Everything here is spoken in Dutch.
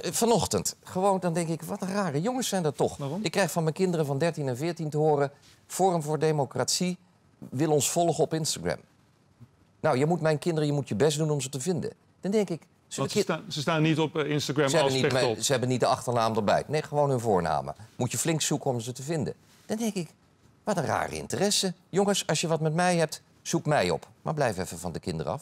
Vanochtend. Gewoon, dan denk ik, wat een rare jongens zijn dat toch. Waarom? Ik krijg van mijn kinderen van 13 en 14 te horen... Forum voor Democratie wil ons volgen op Instagram. Nou, je moet mijn kinderen, je moet je best doen om ze te vinden. Dan denk ik... Ze, staan, ze staan niet op eh, Instagram ze als spektakel. Ze hebben niet de achternaam erbij. Nee, gewoon hun voornamen. Moet je flink zoeken om ze te vinden. Dan denk ik, wat een rare interesse. Jongens, als je wat met mij hebt, zoek mij op. Maar blijf even van de kinderen af.